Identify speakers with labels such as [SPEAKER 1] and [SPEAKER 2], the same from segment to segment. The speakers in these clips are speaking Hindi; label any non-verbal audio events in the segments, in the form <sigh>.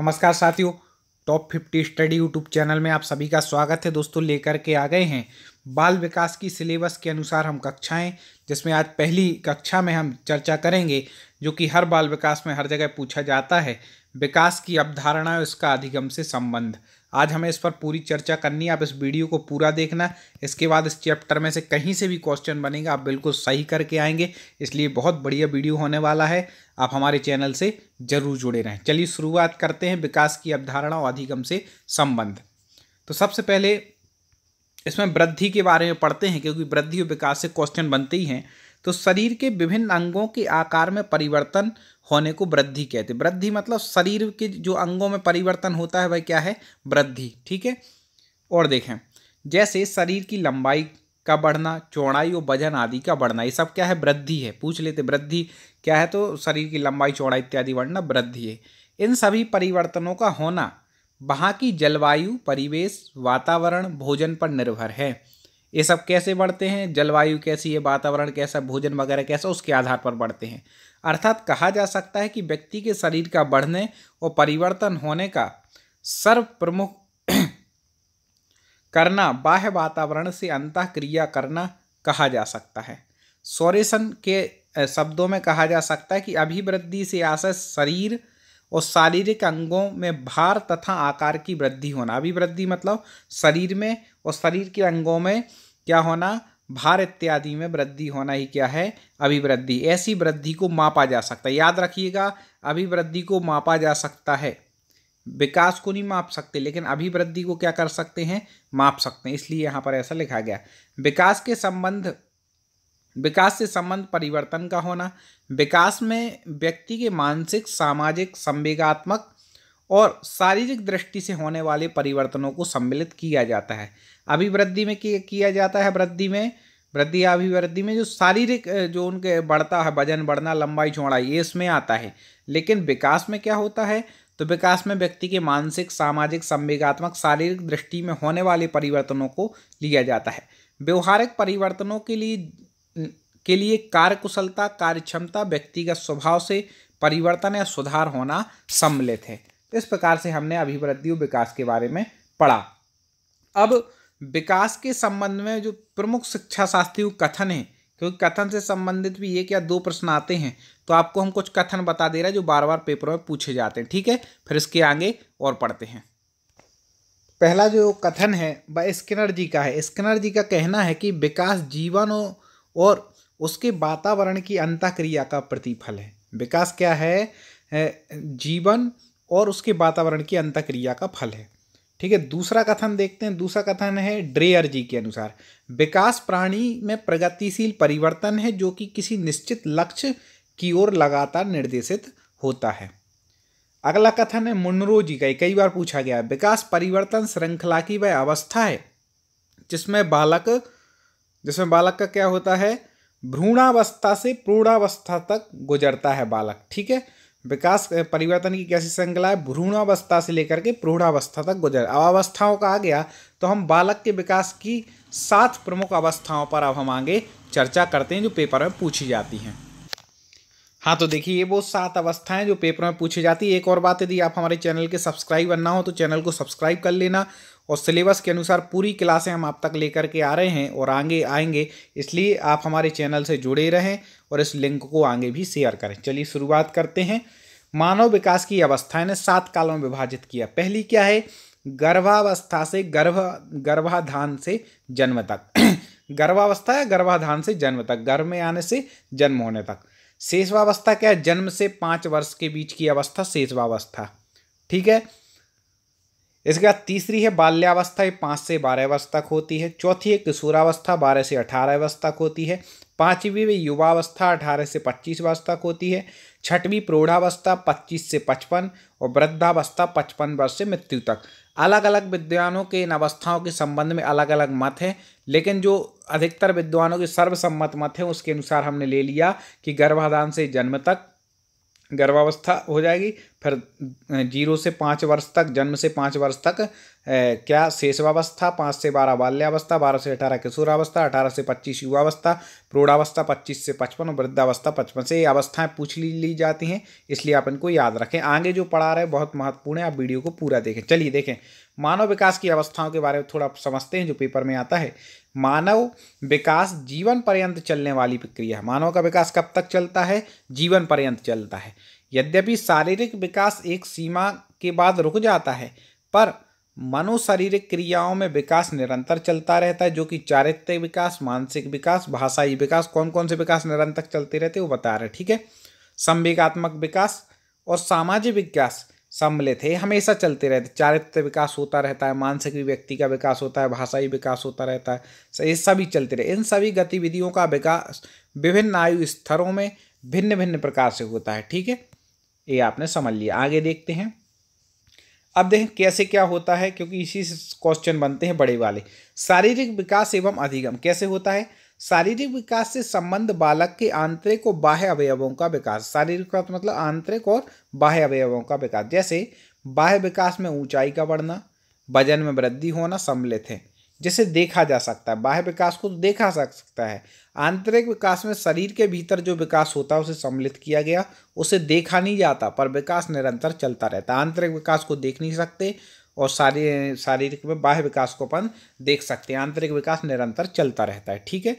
[SPEAKER 1] नमस्कार साथियों top fifty study YouTube channel में आप सभी का स्वागत है दोस्तों लेकर के आ गए हैं बाल विकास की सिलेबस के अनुसार हम कक्षाएं जिसमें आज पहली कक्षा में हम चर्चा करेंगे जो कि हर बाल विकास में हर जगह पूछा जाता है विकास की अवधारणा और इसका अधिगम से संबंध आज हमें इस पर पूरी चर्चा करनी है आप इस वीडियो को पूरा देखना इसके बाद इस चैप्टर में से कहीं से भी क्वेश्चन बनेगा आप बिल्कुल सही करके आएंगे इसलिए बहुत बढ़िया वीडियो होने वाला है आप हमारे चैनल से जरूर जुड़े रहें चलिए शुरुआत करते हैं विकास की अवधारणा और अधिगम से संबंध तो सबसे पहले इसमें वृद्धि के बारे में पढ़ते हैं क्योंकि वृद्धि और विकास से क्वेश्चन बनते ही हैं तो शरीर के विभिन्न अंगों के आकार में परिवर्तन होने को वृद्धि कहते हैं वृद्धि मतलब शरीर के जो अंगों में परिवर्तन होता है वह क्या है वृद्धि ठीक है और देखें जैसे शरीर की लंबाई का बढ़ना चौड़ाई और वजन आदि का बढ़ना ये सब क्या है वृद्धि है पूछ लेते वृद्धि क्या है तो शरीर की लंबाई चौड़ाई इत्यादि बढ़ना वृद्धि है इन सभी परिवर्तनों का होना वहाँ की जलवायु परिवेश वातावरण भोजन पर निर्भर है ये सब कैसे बढ़ते हैं जलवायु कैसी है वातावरण कैसा भोजन वगैरह कैसा उसके आधार पर बढ़ते हैं अर्थात कहा जा सकता है कि व्यक्ति के शरीर का बढ़ने और परिवर्तन होने का सर्व प्रमुख <clears throat> करना बाह्य वातावरण से अंतः क्रिया करना कहा जा सकता है सोरेसन के शब्दों में कहा जा सकता है कि अभिवृद्धि से आशय शरीर और शारीरिक अंगों में भार तथा आकार की वृद्धि होना अभी वृद्धि मतलब शरीर में और शरीर के अंगों में क्या होना भार इत्यादि में वृद्धि होना ही क्या है अभिवृद्धि ऐसी वृद्धि को मापा जा सकता है याद रखिएगा अभिवृद्धि को मापा जा सकता है विकास को नहीं माप सकते लेकिन अभिवृद्धि को क्या कर सकते हैं माप सकते हैं इसलिए यहाँ पर ऐसा लिखा गया विकास के संबंध विकास से संबंध परिवर्तन का होना विकास में व्यक्ति के मानसिक सामाजिक संवेगात्मक और शारीरिक दृष्टि से होने वाले परिवर्तनों को सम्मिलित किया जाता है अभिवृद्धि में किया जाता है वृद्धि में वृद्धि अभिवृद्धि में जो शारीरिक जो उनके बढ़ता है वजन बढ़ना लंबाई चौड़ाई ये इसमें आता है लेकिन विकास में क्या होता है तो विकास में व्यक्ति के मानसिक सामाजिक संवेगात्मक शारीरिक दृष्टि में होने वाले परिवर्तनों को लिया जाता है व्यवहारिक परिवर्तनों के लिए के लिए कार्य कुशलता कार्य क्षमता व्यक्तिगत स्वभाव से परिवर्तन या सुधार होना सम्मिलित है इस प्रकार से हमने अभिवृद्धि और विकास के बारे में पढ़ा अब विकास के संबंध में जो प्रमुख शिक्षा शास्त्री कथन है क्योंकि कथन से संबंधित भी एक या दो प्रश्न आते हैं तो आपको हम कुछ कथन बता दे रहे हैं जो बार बार पेपरों में पूछे जाते हैं ठीक है फिर इसके आगे और पढ़ते हैं पहला जो कथन है वह स्किनर जी का है स्किनर जी का कहना है कि विकास जीवन और और उसके वातावरण की क्रिया का प्रतिफल है विकास क्या है जीवन और उसके वातावरण की क्रिया का फल है ठीक है दूसरा कथन देखते हैं दूसरा कथन है ड्रेयर जी के अनुसार विकास प्राणी में प्रगतिशील परिवर्तन है जो कि किसी निश्चित लक्ष्य की ओर लगातार निर्देशित होता है अगला कथन है मुनरो जी का कई बार पूछा गया विकास परिवर्तन श्रृंखला की वह अवस्था है जिसमें बालक जिसमें बालक का क्या होता है भ्रूणावस्था से पूर्णावस्था तक गुजरता है बालक ठीक है विकास परिवर्तन की कैसी श्रृंखला है भ्रूणावस्था से लेकर के प्रौढ़ावस्था तक गुजर अब अवस्थाओं का आ गया तो हम बालक के विकास की सात प्रमुख अवस्थाओं पर अब हम आगे चर्चा करते हैं जो पेपर में पूछी जाती हैं हाँ तो देखिए ये वो सात अवस्थाएं जो पेपर में पूछी जाती है एक और बात यदि आप हमारे चैनल के सब्सक्राइबर ना हो तो चैनल को सब्सक्राइब कर लेना और सिलेबस के अनुसार पूरी क्लासें हम आप तक लेकर के आ रहे हैं और आगे आएंगे इसलिए आप हमारे चैनल से जुड़े रहें और इस लिंक को आगे भी शेयर करें चलिए शुरुआत करते हैं मानव विकास की अवस्थाएं ने सात कालों में विभाजित किया पहली क्या है गर्भावस्था से गर्भ गर्भाधान से जन्म तक <clears throat> गर्भावस्था या गर्भाधान से जन्म तक गर्भ में आने से जन्म होने तक शेषवावस्था क्या है जन्म से पाँच वर्ष के बीच की अवस्था शेषवावस्था ठीक है इसके बाद तीसरी है बाल्यावस्था ये पाँच से बारह वर्ष तक होती है चौथी है किशोरावस्था बारह से अठारह वर्ष तक होती है पाँचवीं में युवावस्था अठारह से पच्चीस वर्ष तक होती है छठवीं प्रौढ़ावस्था पच्चीस से पचपन और वृद्धावस्था पचपन वर्ष से मृत्यु तक अलग अलग विद्वानों के इन अवस्थाओं के संबंध में अलग अलग मत हैं लेकिन जो अधिकतर विद्वानों के सर्वसम्मत मत हैं उसके अनुसार हमने ले लिया कि गर्भाधान से जन्म तक गर्भावस्था हो जाएगी फिर जीरो से पाँच वर्ष तक जन्म से पाँच वर्ष तक ए, क्या शेषवावस्था पाँच से बारह बाल्यावस्था बारह से अठारह किशोरावस्था अठारह से पच्चीस युवावस्था प्रौढ़ावस्था पच्चीस से पचपन और वृद्धावस्था पचपन से ये अवस्थाएँ पूछ ली ली जाती हैं इसलिए आप इनको याद रखें आगे जो पढ़ा रहे बहुत महत्वपूर्ण है आप वीडियो को पूरा देखें चलिए देखें मानव विकास की अवस्थाओं के बारे में थोड़ा समझते हैं जो पेपर में आता है मानव विकास जीवन पर्यंत चलने वाली प्रक्रिया है मानव का विकास कब तक चलता है जीवन पर्यंत चलता है यद्यपि शारीरिक विकास एक सीमा के बाद रुक जाता है पर मनोशारीरिक क्रियाओं में विकास निरंतर चलता रहता है जो कि चारित्रिक विकास मानसिक विकास भाषाई विकास कौन कौन से विकास निरंतर चलते रहते हैं वो बता रहे ठीक है संवेगात्मक विकास और सामाजिक विकास सम्मिलित है हमेशा चलते रहते चारित्र विकास होता रहता है मानसिक व्यक्ति का विकास होता है भाषाई विकास होता रहता है ये सभी चलते रहे इन सभी गतिविधियों का विकास विभिन्न आयु स्तरों में भिन्न भिन्न प्रकार से होता है ठीक है ये आपने समझ लिया आगे देखते हैं अब देखें कैसे क्या होता है क्योंकि इसी से क्वेश्चन बनते हैं बड़े वाले शारीरिक विकास एवं अधिगम कैसे होता है शारीरिक विकास से संबंध बालक के आंतरिक और बाह्य अवयवों का विकास शारीरिक विकास तो मतलब आंतरिक और बाह्य अवयवों का विकास जैसे बाह्य विकास में ऊंचाई का बढ़ना वजन में वृद्धि होना सम्मिलित है जिसे देखा जा सकता है बाह्य विकास को देखा जा सकता है आंतरिक विकास में शरीर के भीतर जो विकास होता है उसे सम्मिलित किया गया उसे देखा नहीं जाता पर विकास निरंतर चलता रहता है आंतरिक विकास को देख नहीं सकते और शारी शारीरिक में बाह्य विकास को अपन देख सकते हैं आंतरिक विकास निरंतर चलता रहता है ठीक है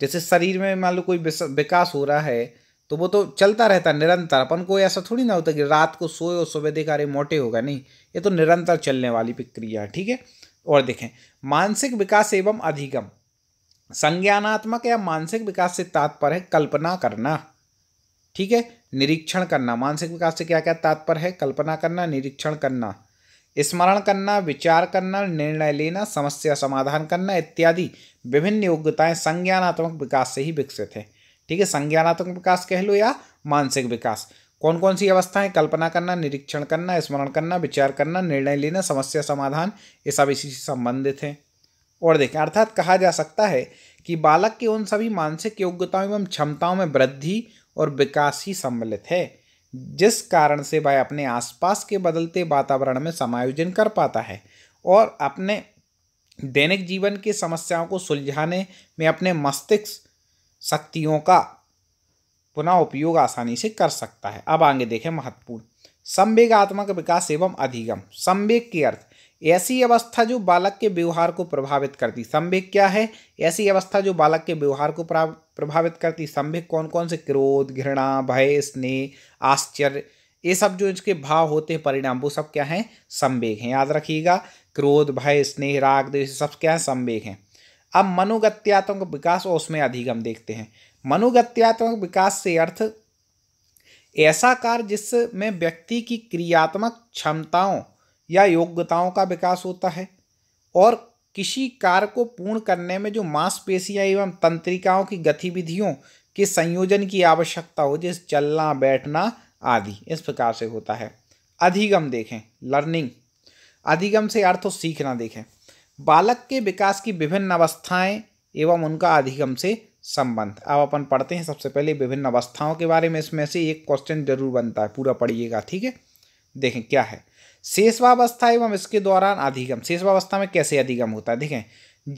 [SPEAKER 1] जैसे शरीर में मान लो कोई विकास हो रहा है तो वो तो चलता रहता है निरंतर अपन को ऐसा थोड़ी ना होता कि रात को सोए और सुबह देखा अरे मोटे होगा नहीं ये तो निरंतर चलने वाली प्रक्रिया है ठीक है और देखें मानसिक विकास एवं अधिगम संज्ञानात्मक या मानसिक विकास से तात्पर्य है कल्पना करना ठीक है निरीक्षण करना मानसिक विकास से क्या क्या तात्पर्य है कल्पना करना निरीक्षण करना स्मरण करना विचार करना निर्णय लेना समस्या समाधान करना इत्यादि विभिन्न योग्यताएं संज्ञानात्मक विकास से ही विकसित है ठीक है संज्ञानात्मक विकास कह लो या मानसिक विकास कौन कौन सी अवस्थाएं कल्पना करना निरीक्षण करना स्मरण करना विचार करना निर्णय लेना समस्या समाधान ये सब इसी से संबंधित हैं और देखें अर्थात कहा जा सकता है कि बालक के उन सभी मानसिक योग्यताओं एवं क्षमताओं में वृद्धि और विकास ही सम्मिलित है जिस कारण से वह अपने आसपास के बदलते वातावरण में समायोजन कर पाता है और अपने दैनिक जीवन की समस्याओं को सुलझाने में अपने मस्तिष्क शक्तियों का पुनः उपयोग आसानी से कर सकता है अब आगे देखें महत्वपूर्ण संवेगात्मक विकास एवं अधिगम संवेग के अर्थ ऐसी अवस्था जो बालक के व्यवहार को प्रभावित करती संवेग क्या है ऐसी अवस्था जो बालक के व्यवहार को प्रभावित करती संवेग कौन कौन से क्रोध घृणा भय स्नेह आश्चर्य ये सब जो इसके भाव होते हैं परिणाम वो सब क्या हैं संवेग हैं याद रखिएगा क्रोध भय स्नेह राग द्वेष तो सब क्या है संवेग हैं अब मनोगत्यात्मक विकास और उसमें अधिगम देखते हैं मनोगत्यात्मक विकास से अर्थ ऐसा कार्य जिसमें व्यक्ति की क्रियात्मक क्षमताओं या योग्यताओं का विकास होता है और किसी कार्य को पूर्ण करने में जो मांसपेशियां एवं तंत्रिकाओं की गतिविधियों के संयोजन की आवश्यकता हो जैसे चलना बैठना आदि इस प्रकार से होता है अधिगम देखें लर्निंग अधिगम से अर्थ सीखना देखें बालक के विकास की विभिन्न अवस्थाएं एवं उनका अधिगम से संबंध अब अपन पढ़ते हैं सबसे पहले विभिन्न अवस्थाओं के बारे में इसमें से एक क्वेश्चन जरूर बनता है पूरा पढ़िएगा ठीक है देखें क्या है शेषवावस्था एवं इसके दौरान अधिगम शेषवावस्था में कैसे अधिगम होता है देखें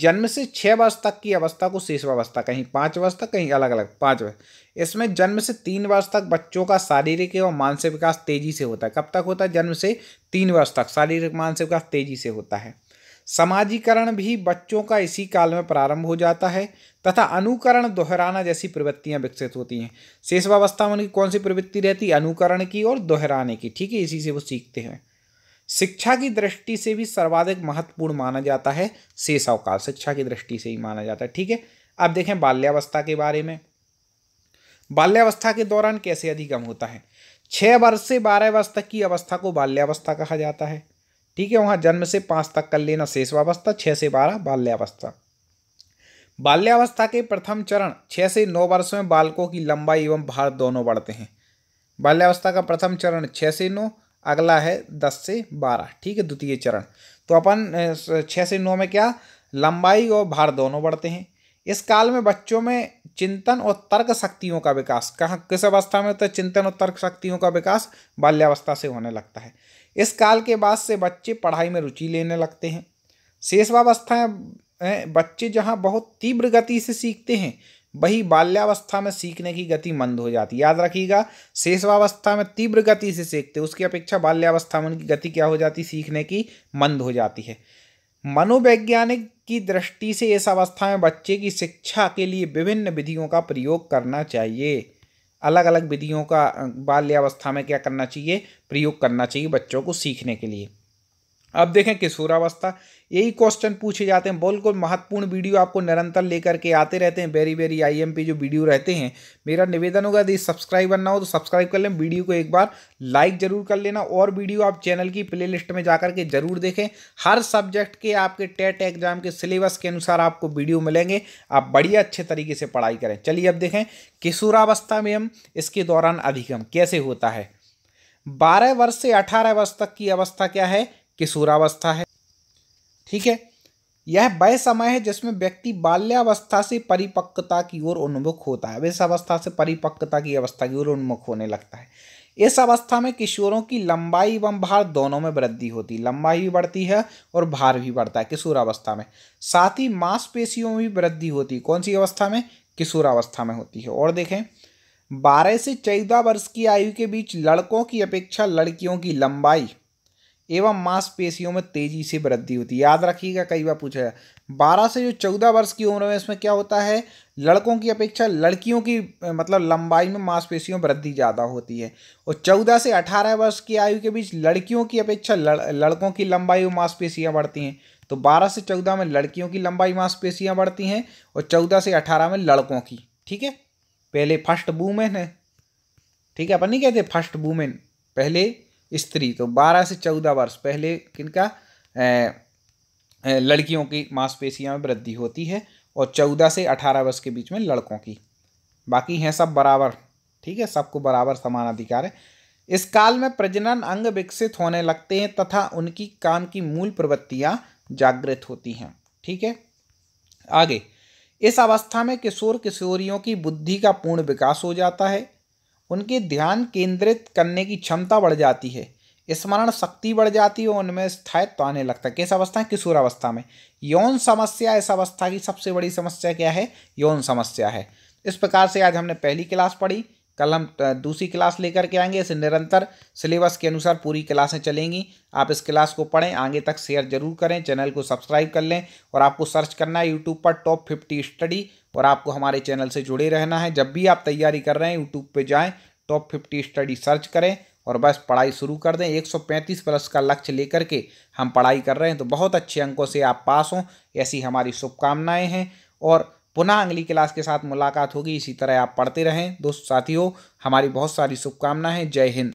[SPEAKER 1] जन्म से छः वर्ष तक की अवस्था को शेषवावस्था कहीं पाँच वर्ष तक कहीं अलग अलग पाँच वर्ष इसमें जन्म से तीन वर्ष तक बच्चों का शारीरिक एवं मानसिक विकास तेजी से होता है कब तक होता है जन्म से तीन वर्ष तक शारीरिक मानसिक विकास तेजी से होता है समाजीकरण भी बच्चों का इसी काल में प्रारंभ हो जाता है तथा अनुकरण दोहराना जैसी प्रवृत्तियां विकसित होती हैं शेषवावस्था में उनकी कौन सी प्रवृत्ति रहती है अनुकरण की और दोहराने की ठीक है इसी से वो सीखते हैं शिक्षा की दृष्टि से भी सर्वाधिक महत्वपूर्ण माना जाता है शेषावकाल शिक्षा की दृष्टि से ही माना जाता है ठीक है अब देखें बाल्यावस्था के बारे में बाल्यावस्था के दौरान कैसे अधिगम होता है छः वर्ष से बारह वर्ष तक की अवस्था को बाल्यावस्था कहा जाता है ठीक है वहाँ जन्म से पाँच तक कर लेना शेषवावस्था छः से बारह बाल्यावस्था बाल्यावस्था के प्रथम चरण छः से नौ वर्ष में बालकों की लंबाई एवं भार दोनों बढ़ते हैं बाल्यावस्था का प्रथम चरण छः से नौ अगला है दस से बारह ठीक है द्वितीय चरण तो अपन छः से नौ में क्या लंबाई और भार दोनों बढ़ते हैं इस काल में बच्चों में चिंतन और तर्क शक्तियों का विकास कहाँ किस अवस्था में होता है चिंतन और तर्क शक्तियों का विकास बाल्यावस्था से होने लगता है इस काल के बाद से बच्चे पढ़ाई में रुचि लेने लगते हैं शेषवावस्थाएं बच्चे जहाँ बहुत तीव्र गति से सीखते हैं वही बाल्यावस्था में सीखने की गति मंद हो जाती याद रखिएगा शेषवावस्था में तीव्र गति से सीखते उसकी अपेक्षा बाल्यावस्था में उनकी गति क्या हो जाती सीखने की मंद हो जाती है मनोवैज्ञानिक की दृष्टि से इस अवस्था में बच्चे की शिक्षा के लिए विभिन्न विधियों का प्रयोग करना चाहिए अलग अलग विधियों का बाल्यावस्था में क्या करना चाहिए प्रयोग करना चाहिए बच्चों को सीखने के लिए अब देखें किशोरावस्था यही क्वेश्चन पूछे जाते हैं बिल्कुल महत्वपूर्ण वीडियो आपको निरंतर लेकर के आते रहते हैं वेरी वेरी आईएमपी जो वीडियो रहते हैं मेरा निवेदन होगा यदि सब्सक्राइब करना हो तो सब्सक्राइब कर लें वीडियो को एक बार लाइक जरूर कर लेना और वीडियो आप चैनल की लिस्ट में जाकर के जरूर देखें हर सब्जेक्ट के आपके टेट एग्जाम के सिलेबस के अनुसार आपको वीडियो मिलेंगे आप बढ़िया अच्छे तरीके से पढ़ाई करें चलिए अब देखें किशोरावस्था में हम इसके दौरान अधिगम कैसे होता है बारह वर्ष से अठारह वर्ष तक की अवस्था क्या है किशोरावस्था है ठीक है यह वह समय है जिसमें व्यक्ति बाल्यावस्था से परिपक्वता की ओर उन्मुख होता है इस अवस्था से परिपक्वता की अवस्था की ओर उन्मुख होने लगता है इस अवस्था में किशोरों की लंबाई एवं भार दोनों में वृद्धि होती है लंबाई भी बढ़ती है और भार भी बढ़ता है किशोरावस्था में साथ ही मांसपेशियों में भी वृद्धि होती है कौन सी अवस्था में किशोरावस्था में होती है और देखें बारह से चौदह वर्ष की आयु के बीच लड़कों की अपेक्षा लड़कियों की लंबाई एवं मांसपेशियों में तेजी से वृद्धि होती है याद रखिएगा कई बार पूछा है बारह से जो चौदह वर्ष की उम्र में इसमें क्या होता है लड़कों की अपेक्षा लड़कियों की मतलब लंबाई में मांसपेशियों में वृद्धि ज़्यादा होती है और चौदह से अठारह वर्ष की आयु के बीच लड़कियों की अपेक्षा लड़, लड़कों की लंबाई में मांसपेशियाँ बढ़ती हैं तो बारह से चौदह में लड़कियों की लंबाई मांसपेशियाँ बढ़ती हैं और चौदह से अठारह में लड़कों की ठीक है पहले फर्स्ट वूमेन है ठीक है अपन नहीं कहते फर्स्ट वूमेन पहले स्त्री तो बारह से चौदह वर्ष पहले किनका लड़कियों की मांसपेशियाँ में वृद्धि होती है और चौदह से अठारह वर्ष के बीच में लड़कों की बाकी हैं सब बराबर ठीक है सबको बराबर समान अधिकार है इस काल में प्रजनन अंग विकसित होने लगते हैं तथा उनकी काम की मूल प्रवृत्तियाँ जागृत होती हैं ठीक है आगे इस अवस्था में किशोर किशोरियों की बुद्धि का पूर्ण विकास हो जाता है उनके ध्यान केंद्रित करने की क्षमता बढ़ जाती है स्मरण शक्ति बढ़ जाती है उनमें स्थायित्व आने लगता है किस अवस्था किशोर अवस्था में यौन समस्या इस अवस्था की सबसे बड़ी समस्या क्या है यौन समस्या है इस प्रकार से आज हमने पहली क्लास पढ़ी कल हम दूसरी क्लास लेकर के आएंगे ऐसे निरंतर सिलेबस के अनुसार पूरी क्लासें चलेंगी आप इस क्लास को पढ़ें आगे तक शेयर जरूर करें चैनल को सब्सक्राइब कर लें और आपको सर्च करना है यूट्यूब पर टॉप फिफ्टी स्टडी और आपको हमारे चैनल से जुड़े रहना है जब भी आप तैयारी कर रहे हैं यूट्यूब पर जाएँ टॉप फिफ्टी स्टडी सर्च करें और बस पढ़ाई शुरू कर दें 135 प्लस का लक्ष्य लेकर के हम पढ़ाई कर रहे हैं तो बहुत अच्छे अंकों से आप पास हों ऐसी हमारी शुभकामनाएँ हैं और पुनः अगली क्लास के साथ मुलाकात होगी इसी तरह आप पढ़ते रहें दोस्त साथियों हमारी बहुत सारी शुभकामनाएं जय हिंद